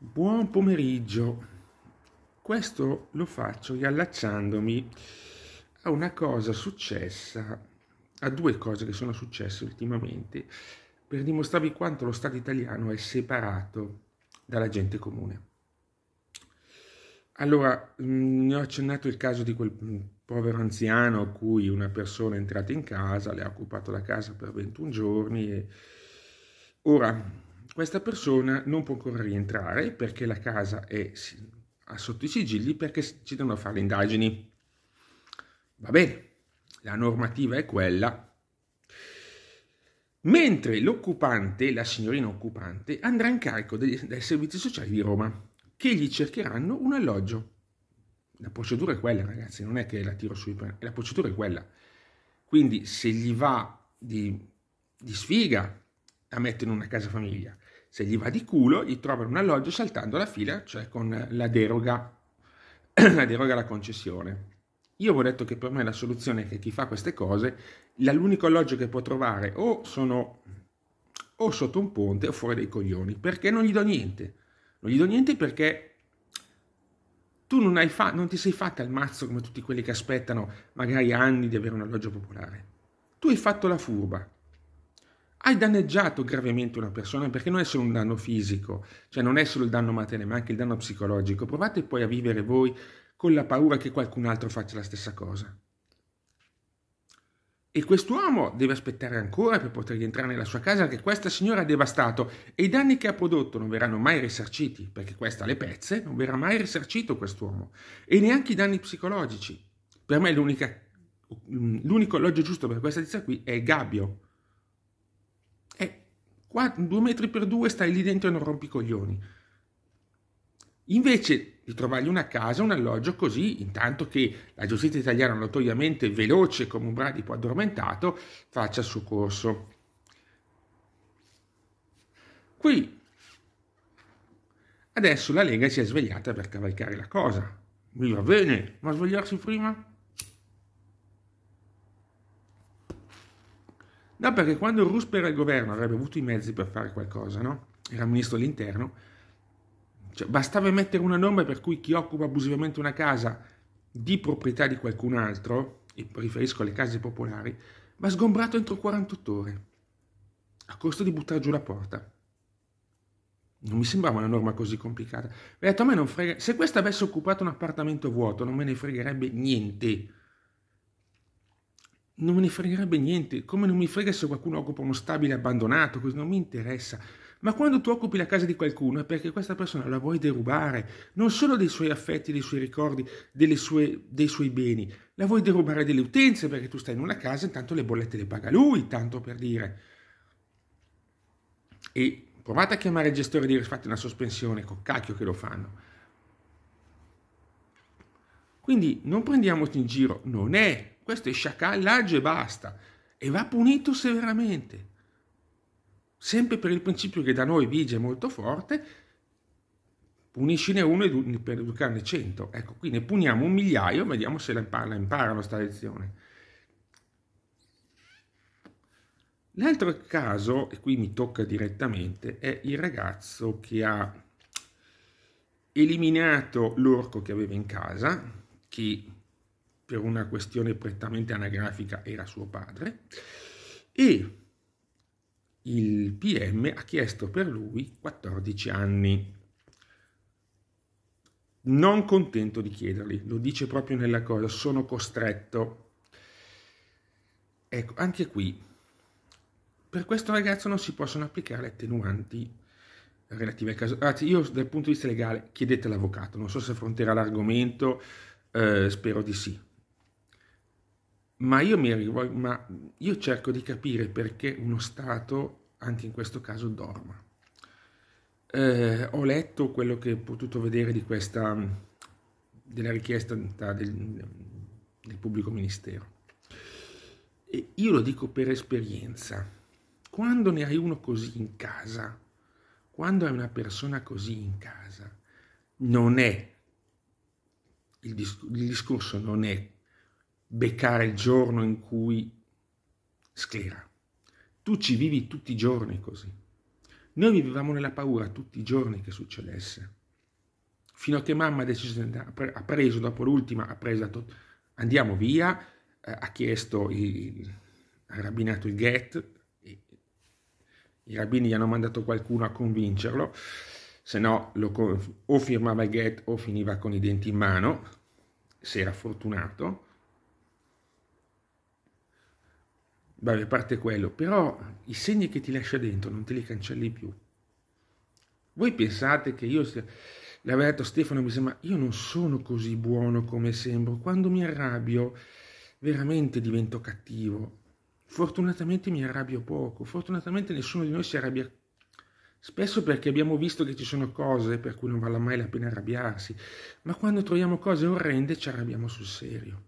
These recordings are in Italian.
Buon pomeriggio. Questo lo faccio riallacciandomi a una cosa successa, a due cose che sono successe ultimamente, per dimostrarvi quanto lo Stato italiano è separato dalla gente comune. Allora, ne mm, ho accennato il caso di quel povero anziano a cui una persona è entrata in casa, le ha occupato la casa per 21 giorni e ora questa persona non può ancora rientrare perché la casa è sotto i sigilli perché ci devono fare le indagini. Va bene, la normativa è quella. Mentre l'occupante, la signorina occupante, andrà in carico dei, dei servizi sociali di Roma che gli cercheranno un alloggio. La procedura è quella, ragazzi, non è che la tiro sui panni, la procedura è quella. Quindi se gli va di, di sfiga, la metto in una casa famiglia. Se gli va di culo, gli trovano un alloggio saltando la fila, cioè con la deroga, la deroga alla concessione. Io ho detto che per me la soluzione è che chi fa queste cose, l'unico alloggio che può trovare o sono o sotto un ponte o fuori dei coglioni, perché non gli do niente. Non gli do niente perché tu non, hai fa- non ti sei fatta il mazzo come tutti quelli che aspettano magari anni di avere un alloggio popolare. Tu hai fatto la furba, hai danneggiato gravemente una persona perché non è solo un danno fisico, cioè non è solo il danno materiale, ma anche il danno psicologico. Provate poi a vivere voi con la paura che qualcun altro faccia la stessa cosa. E quest'uomo deve aspettare ancora per poter rientrare nella sua casa che questa signora ha devastato e i danni che ha prodotto non verranno mai risarciti, perché questa le pezze, non verrà mai risarcito quest'uomo. E neanche i danni psicologici. Per me l'unico alloggio giusto per questa tizia qui è il gabbio, Qua, due metri per due stai lì dentro e non rompi coglioni. Invece di trovargli una casa, un alloggio così, intanto che la giustizia italiana notoriamente veloce come un bradipo addormentato, faccia il suo corso. Qui adesso la Lega si è svegliata per cavalcare la cosa. Mi va bene, ma svegliarsi prima? No, perché quando Rusp era al governo avrebbe avuto i mezzi per fare qualcosa, no? Era ministro dell'interno. Cioè, bastava mettere una norma per cui chi occupa abusivamente una casa di proprietà di qualcun altro, e riferisco alle case popolari, va sgombrato entro 48 ore, a costo di buttare giù la porta. Non mi sembrava una norma così complicata. Mi detto a me non frega, se questa avesse occupato un appartamento vuoto non me ne fregherebbe niente non me ne fregherebbe niente, come non mi frega se qualcuno occupa uno stabile abbandonato, questo non mi interessa. Ma quando tu occupi la casa di qualcuno è perché questa persona la vuoi derubare, non solo dei suoi affetti, dei suoi ricordi, sue, dei suoi beni, la vuoi derubare delle utenze perché tu stai in una casa e intanto le bollette le paga lui, tanto per dire. E provate a chiamare il gestore e dire fate una sospensione, col cacchio che lo fanno. Quindi non prendiamoci in giro, non è questo è sciacallaggio e basta. E va punito severamente. Sempre per il principio che da noi vige molto forte, puniscine uno edu per educarne cento. Ecco, qui ne puniamo un migliaio, vediamo se la, impar imparano sta lezione. L'altro caso, e qui mi tocca direttamente, è il ragazzo che ha eliminato l'orco che aveva in casa, che per una questione prettamente anagrafica era suo padre, e il PM ha chiesto per lui 14 anni. Non contento di chiederli, lo dice proprio nella cosa, sono costretto. Ecco, anche qui, per questo ragazzo non si possono applicare le attenuanti relative al caso. Anzi, io dal punto di vista legale chiedete all'avvocato, non so se affronterà l'argomento, eh, spero di sì, ma io, mi rivolgo, ma io cerco di capire perché uno Stato, anche in questo caso, dorma. Eh, ho letto quello che ho potuto vedere di questa, della richiesta del, del pubblico ministero. E io lo dico per esperienza. Quando ne hai uno così in casa, quando hai una persona così in casa, non è, il, disc- il discorso non è beccare il giorno in cui sclera. Tu ci vivi tutti i giorni così. Noi vivevamo nella paura tutti i giorni che succedesse. Fino a che mamma ha deciso, ha preso dopo l'ultima, ha preso, tot... andiamo via, eh, ha chiesto, il, ha rabbinato il get, e... i rabbini gli hanno mandato qualcuno a convincerlo, se no lo, o firmava il get o finiva con i denti in mano, se era fortunato Vabbè, a parte quello, però i segni che ti lascia dentro non te li cancelli più. Voi pensate che io, l'aveva detto Stefano, mi sembra, io non sono così buono come sembro. Quando mi arrabbio, veramente divento cattivo. Fortunatamente mi arrabbio poco, fortunatamente nessuno di noi si arrabbia spesso perché abbiamo visto che ci sono cose per cui non vale mai la pena arrabbiarsi, ma quando troviamo cose orrende ci arrabbiamo sul serio.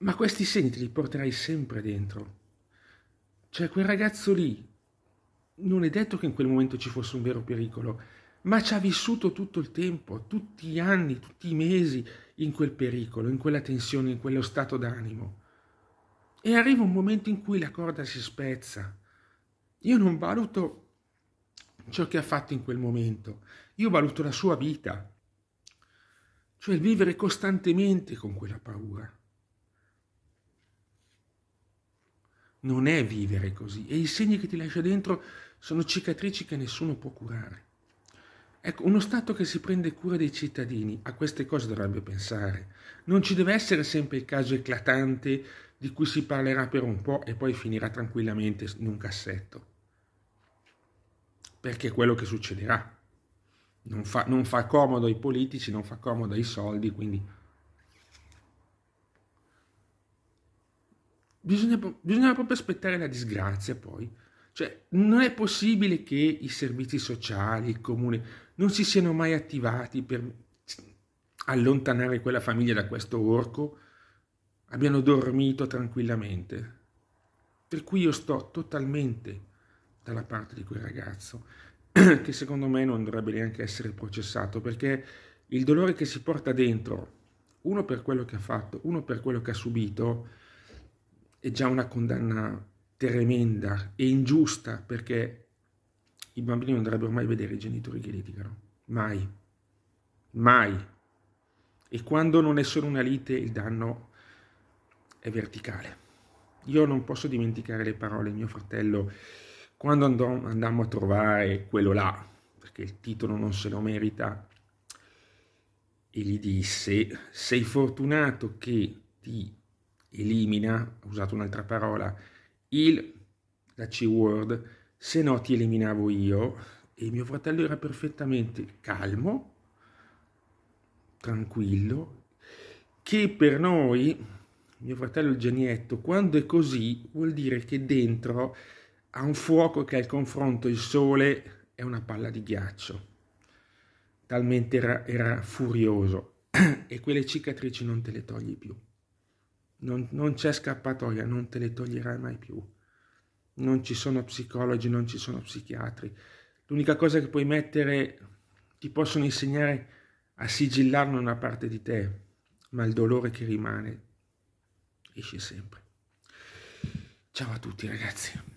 Ma questi segni te li porterai sempre dentro. Cioè, quel ragazzo lì, non è detto che in quel momento ci fosse un vero pericolo, ma ci ha vissuto tutto il tempo, tutti gli anni, tutti i mesi in quel pericolo, in quella tensione, in quello stato d'animo. E arriva un momento in cui la corda si spezza. Io non valuto ciò che ha fatto in quel momento, io valuto la sua vita, cioè il vivere costantemente con quella paura. non è vivere così e i segni che ti lascia dentro sono cicatrici che nessuno può curare. Ecco, uno Stato che si prende cura dei cittadini a queste cose dovrebbe pensare. Non ci deve essere sempre il caso eclatante di cui si parlerà per un po' e poi finirà tranquillamente in un cassetto. Perché è quello che succederà. Non fa, non fa comodo ai politici, non fa comodo ai soldi, quindi bisogna, bisogna proprio aspettare la disgrazia poi. Cioè, non è possibile che i servizi sociali, il comune, non si siano mai attivati per allontanare quella famiglia da questo orco. Abbiano dormito tranquillamente. Per cui io sto totalmente dalla parte di quel ragazzo, che secondo me non dovrebbe neanche essere processato, perché il dolore che si porta dentro, uno per quello che ha fatto, uno per quello che ha subito, è già una condanna tremenda e ingiusta perché i bambini non dovrebbero mai vedere i genitori che litigano, mai, mai. E quando non è solo una lite il danno è verticale. Io non posso dimenticare le parole di mio fratello quando andò, andammo a trovare quello là, perché il titolo non se lo merita, e gli disse, sei fortunato che ti elimina, ho usato un'altra parola, il, la C-word, se no ti eliminavo io e mio fratello era perfettamente calmo, tranquillo, che per noi, mio fratello il genietto, quando è così vuol dire che dentro ha un fuoco che al confronto il sole è una palla di ghiaccio. Talmente era, era furioso e quelle cicatrici non te le togli più non, non c'è scappatoia, non te le toglierai mai più. Non ci sono psicologi, non ci sono psichiatri. L'unica cosa che puoi mettere, ti possono insegnare a sigillarne una parte di te, ma il dolore che rimane esce sempre. Ciao a tutti ragazzi.